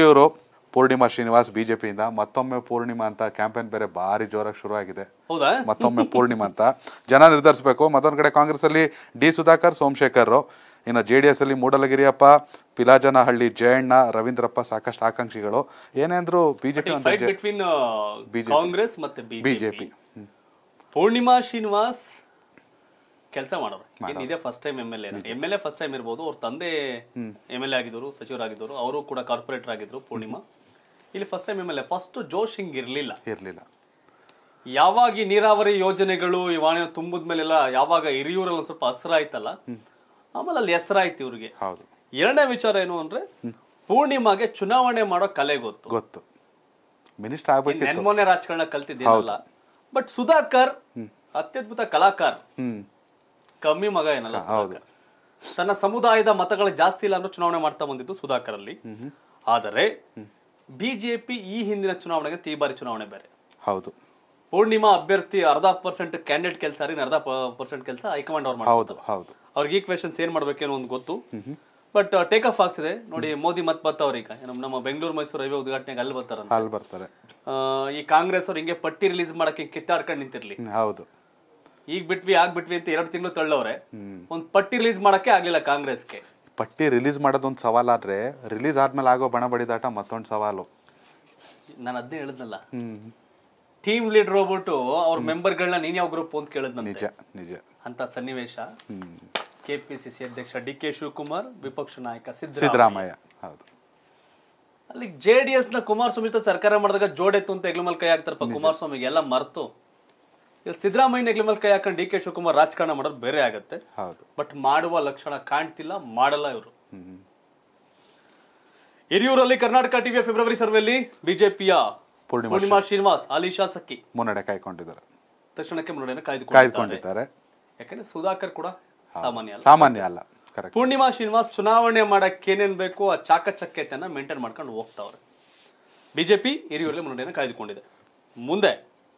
ಇವರು ಪೂರ್ಣಿಮಾ ಶ್ರೀನಿವಾಸ್ ಬಿಜೆಪಿಯಿಂದ ಮತ್ತೊಮ್ಮೆ ಪೂರ್ಣಿಮಾ ಅಂತ ಕ್ಯಾಂಪೇನ್ ಬೇರೆ ಭಾರಿ ಜೋರಾಗಿ ಶುರು ಆಗಿದೆ ಮತ್ತೊಮ್ಮೆ ಪೂರ್ಣಿಮಾ ಅಂತ ಜನ ನಿರ್ಧರಿಸಬೇಕು ಮತ್ತೊಂದು ಕಡೆ ಕಾಂಗ್ರೆಸ್ ಅಲ್ಲಿ ಡಿ ಸುಧಾಕರ್ ಸೋಮಶೇಖರ್ ಇನ್ನು ಜೆ ಡಿ ಎಸ್ ಅಲ್ಲಿ ಮೂಡಲಗಿರಿಯಪ್ಪ ಪಿಲಾಜನಹಳ್ಳಿ ಜಯಣ್ಣ ರವೀಂದ್ರಪ್ಪ ಸಾಕಷ್ಟು ಆಕಾಂಕ್ಷಿಗಳು ಏನೇಂದ್ರು uh, BJP BJP Purnima Srinivas ಕೆಲಸ ಮಾಡೋರು ಇದೇ ಫಸ್ಟ್ ಟೈಮ್ ಎಮ್ ಎಲ್ ಎ ಎಮ್ ಎಲ್ ಎ ಫಸ್ಟ್ ಟೈಮ್ ಇರ್ಬೋದು ಅವ್ರ ತಂದೆ ಎಮ್ ಎಲ್ ಎ ಆಗಿದ್ರು ಸಚಿವರಾಗಿದ್ದರು ಅವರು ಕೂಡ ಕಾರ್ಪೊರೇಟರ್ ಆಗಿದ್ರು ಪೂರ್ಣಿಮಾ ಇಲ್ಲಿ ಫಸ್ಟ್ ಟೈಮ್ ಎಮ್ ಎಲ್ ಎ ಫಸ್ಟ್ ಜೋಶ್ ಹಿಂಗ್ ಇರಲಿಲ್ಲ ಇರಲಿಲ್ಲ ಯಾವಾಗ ನೀರಾವರಿ ಯೋಜನೆಗಳು ಈ ವಾಣಿ ತುಂಬಿದ ಮೇಲೆಲ್ಲ ಯಾವಾಗ ಹಿರಿಯೂರಲ್ಲಿ ಸ್ವಲ್ಪ ಹಸ್ರಾಯ್ತಲ್ಲ ಆಮೇಲೆ ಅಲ್ಲಿ ಹೆಸರಾಯ್ತು ಇವ್ರಿಗೆ ಎರಡನೇ ವಿಚಾರ ಏನು ಅಂದ್ರೆ ಪೂರ್ಣಿಮಾಗೆ ಚುನಾವಣೆ ಮಾಡೋ ಕಲೆ ಗೊತ್ತು ಗೊತ್ತು ಮಿನಿಸ್ಟರ್ ಆಗ್ಬೇಕು ಮೊನ್ನೆ ರಾಜಕಾರಣ ಕಲ್ತಿದ್ದೀನಲ್ಲ ಬಟ್ ಸುಧಾಕರ್ ಅತ್ಯದ್ಭುತ ಕಲಾಕಾರ ಕಮ್ಮಿ ಮಗ ಏನಲ್ಲ ತನ್ನ ಸಮುದಾಯದ ಮತಗಳ ಜಾಸ್ತಿ ಇಲ್ಲ ಅನ್ನೋ ಚುನಾವಣೆ ಮಾಡ್ತಾ ಬಂದಿದ್ದು ಸುಧಾಕರ್ ಅಲ್ಲಿ ಆದರೆ ಬಿಜೆಪಿ ಈ ಹಿಂದಿನ ಚುನಾವಣೆಗೆ ಈ ಬಾರಿ ಚುನಾವಣೆ ಬೇರೆ ಹೌದು ಪೂರ್ಣಿಮಾ ಅಭ್ಯರ್ಥಿ ಅರ್ಧ ಪರ್ಸೆಂಟ್ ಕ್ಯಾಂಡಿಡೇಟ್ ಕೆಲಸ ಅರ್ಧ ಪರ್ಸೆಂಟ್ ಕೆಲಸ ಹೈಕಮಾಂಡ್ ಅವ್ರು ಹೌದು ಅವ್ರಿಗೆ ಈ ಕ್ವೆಶನ್ಸ್ ಏನ್ ಮಾಡ್ಬೇಕೇನೋ ಒಂದು ಗೊತ್ತು ಬಟ್ ಟೇಕ್ ಆಫ್ ಆಗ್ತಿದೆ ನೋಡಿ ಮೋದಿ ಮತ್ ಈಗ ನಮ್ಮ ಬೆಂಗಳೂರು ಮೈಸೂರು ರೈಲ್ವೆ ಉದ್ಘಾಟನೆಗೆ ಅಲ್ಲಿ ಬರ್ತಾರ ಅಲ್ಲಿ ಬರ್ತಾರೆ ಈ ಕಾಂಗ್ರೆಸ್ ಅವ್ರು ಹಿಂಗೆ ಪಟ್ಟಿ ರಿಲೀಸ್ ಮಾಡಕ್ಕೆ ಕಿತ್ತಾಡ್ಕೊಂಡು ನಿಂತಿರ್ಲಿ ಹೌದು ಈಗ ಬಿಟ್ವಿ ಆಗ ಬಿಟ್ವಿ ಅಂತ ಎರಡು ತಿಂಗಳು ತಳ್ಳವ್ರೆ ಒಂದು ಪಟ್ಟಿ ರಿಲೀಸ್ ಮಾಡಕ್ಕೆ ಆಗ್ಲಿಲ್ಲ ಕಾಂಗ್ರೆಸ್ಗೆ ಪಟ್ಟಿ ರಿಲೀಸ್ ಮಾಡೋದೊಂದು ಸವಾಲಾದ್ರೆ ರಿಲೀಸ್ ಆದ್ಮೇಲೆ ಆಗೋ ಬಣ ಬಡಿದಾಟ ಮತ್ತೊಂದು ಸವಾಲು ನಾನು ಅದನ್ನೇ ಹೇಳಿದ್ನಲ್ಲ ಟೀಮ್ ಲೀಡರ್ ಹೋಗ್ಬಿಟ್ಟು ಅವ್ರ ಮೆಂಬರ್ಗಳನ್ನ ನೀನ್ ಯಾವ ಗ್ರೂಪ್ ಅಂತ ಕೇಳಿದ್ನ ನಿಜ ನಿಜ ಅಂತ ಸನ್ನಿವೇಶ ಕೆ ಸಿ ಅಧ್ಯಕ್ಷ ಡಿ ಕೆ ಶಿವಕುಮಾರ್ ವಿಪಕ್ಷ ನಾಯಕ ಸಿದ್ದರಾಮಯ್ಯ ಹೌದು ಅಲ್ಲಿ ಜೆ ಡಿ ಎಸ್ ನ ಕುಮಾರಸ್ವಾಮಿ ಸರ್ಕಾರ ಮಾಡಿದಾಗ ಜೋಡೆತ್ತು ಅಂತ ಎಗ್ಲಮಲ್ ಕೈ ಹಾಕ್ತಾರಪ್ಪ ಕುಮಾರಸ್ವಾಮಿಗೆ ಎಲ್ಲ ಮರ್ತು ಇಲ್ಲಿ ಸಿದ್ದರಾಮಯ್ಯ ನೆಗ್ಲಿ ಮೇಲೆ ಕೈ ಹಾಕೊಂಡು ಡಿ ಕೆ ಶಿವಕುಮಾರ್ ರಾಜಕಾರಣ ಮಾಡೋದು ಬೇರೆ ಆಗುತ್ತೆ ಹೌದು ಬಟ್ ಮಾಡುವ ಲಕ್ಷಣ ಕಾಣ್ತಿಲ್ಲ ಮಾಡಲ್ಲ ಇವರು ಹಿರಿಯೂರಲ್ಲಿ ಕರ್ನಾಟಕ ಟಿವಿ ಫೆಬ್ರವರಿ ಸರ್ವೆಯಲ್ಲಿ ಬಿಜೆಪಿಯ ಪೂರ್ಣಿಮಾ ಶ್ರೀನಿವಾಸ್ ಅಲಿ ಶಾಸಕಿ ಮುನ್ನಡೆ ಕಾಯ್ಕೊಂಡಿದ್ದಾರೆ ತಕ್ಷಣಕ್ಕೆ ಮುನ್ನಡೆಯನ್ನು ಕಾಯ್ದುಕೊಂಡಿದ್ದಾರೆ ಯಾಕಂದ್ರೆ ಸುಧಾಕರ್ ಕೂಡ ಸಾಮಾನ್ಯ ಸಾಮಾನ್ಯ ಅಲ್ಲ ಪೂರ್ಣಿಮಾ ಶ್ರೀನಿವಾಸ್ ಚುನಾವಣೆ ಮಾಡಕ್ಕೆ ಏನೇನ್ ಬೇಕು ಆ ಚಾಕಚಕ್ಯತೆಯನ್ನ ಮೇಂಟೈನ್ ಮಾಡ್ಕೊಂಡು ಹೋಗ್ತಾವ್ರೆ ಬಿಜೆಪಿ ಹಿರಿಯೂರಲ್ಲಿ ಮುನ್ನಡೆಯನ್ನು ಕಾಯ್ದುಕೊಂಡಿದೆ ಮುಂದೆ